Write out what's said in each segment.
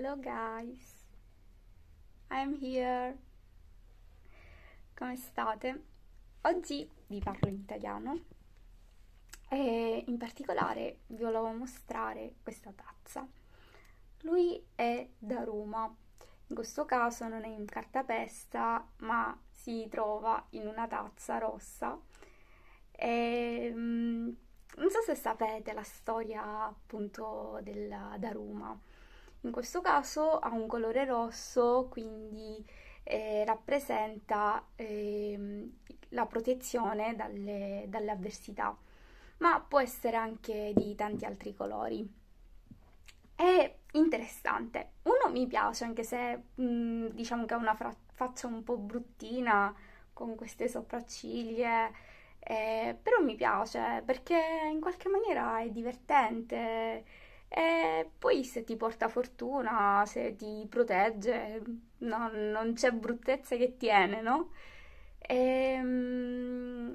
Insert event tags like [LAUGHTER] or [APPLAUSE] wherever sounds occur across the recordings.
hello guys I'm here come state? oggi vi parlo in italiano e in particolare vi volevo mostrare questa tazza lui è da Roma in questo caso non è in cartapesta ma si trova in una tazza rossa e, mm, non so se sapete la storia appunto della, da Roma in questo caso ha un colore rosso, quindi eh, rappresenta eh, la protezione dalle, dalle avversità, ma può essere anche di tanti altri colori. È interessante. Uno mi piace, anche se mh, mm, diciamo che ha una faccia un po' bruttina, con queste sopracciglia, eh, però mi piace perché in qualche maniera è divertente e poi se ti porta fortuna, se ti protegge, no, non c'è bruttezza che tiene, no? E, ehm,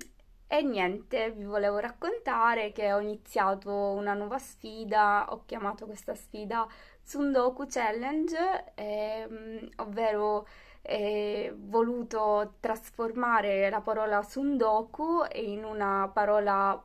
e niente, vi volevo raccontare che ho iniziato una nuova sfida, ho chiamato questa sfida Tsundoku Challenge, ehm, ovvero ho eh, voluto trasformare la parola Sundoku in una parola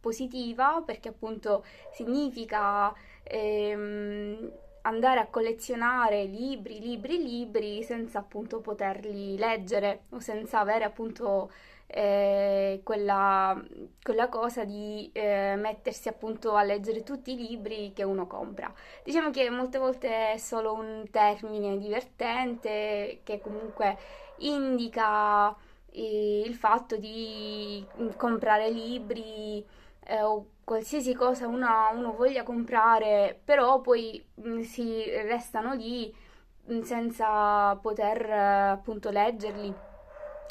positiva perché appunto significa ehm, andare a collezionare libri, libri, libri senza appunto poterli leggere o senza avere appunto eh, quella, quella, cosa di eh, mettersi appunto a leggere tutti i libri che uno compra. Diciamo che molte volte è solo un termine divertente che comunque indica il fatto di mm, comprare libri eh, o qualsiasi cosa una, uno voglia comprare, però poi mh, mm, si restano lì mm, senza poter eh, appunto leggerli.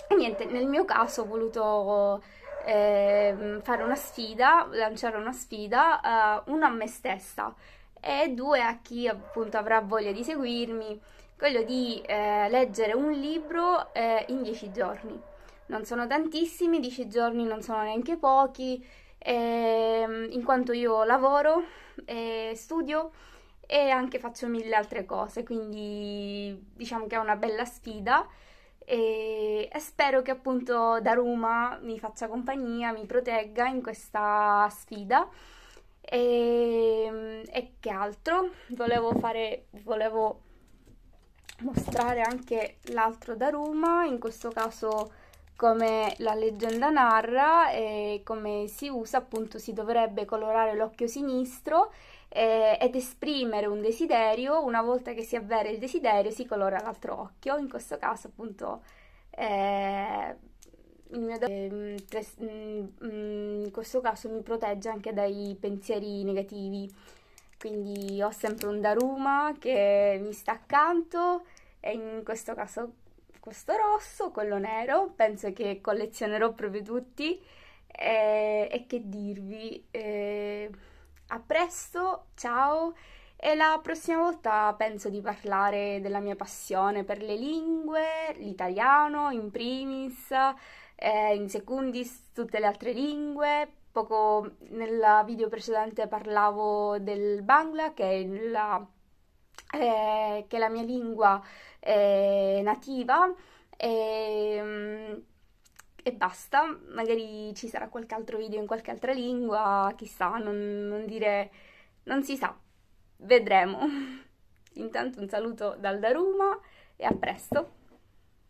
E niente, nel mio caso ho voluto eh, fare una sfida, lanciare una sfida, eh, una a me stessa e due a chi appunto avrà voglia di seguirmi, quello di eh, leggere un libro eh, in dieci giorni non sono tantissimi, 10 giorni non sono neanche pochi, eh, in quanto io lavoro, eh, studio e anche faccio mille altre cose, quindi diciamo che è una bella sfida e, e spero che appunto da Roma mi faccia compagnia, mi protegga in questa sfida. E, ehm, e, che altro? Volevo fare, volevo mostrare anche l'altro da Roma, in questo caso come la leggenda narra e come si usa appunto si dovrebbe colorare l'occhio sinistro eh, ed esprimere un desiderio, una volta che si avvera il desiderio si colora l'altro occhio, in questo caso appunto eh, mio, eh, tre, mm, mm, in questo caso mi protegge anche dai pensieri negativi, quindi ho sempre un Daruma che mi sta accanto e in questo caso questo rosso, quello nero, penso che collezionerò proprio tutti eh, e che dirvi eh, a presto, ciao e la prossima volta penso di parlare della mia passione per le lingue, l'italiano in primis, eh, in secundis tutte le altre lingue, poco nel video precedente parlavo del Bangla che è la eh, che è la mia lingua eh, nativa e, ehm, e, basta, magari ci sarà qualche altro video in qualche altra lingua, chissà, non, non dire, non si sa, vedremo. [LAUGHS] Intanto un saluto dal Daruma e a presto!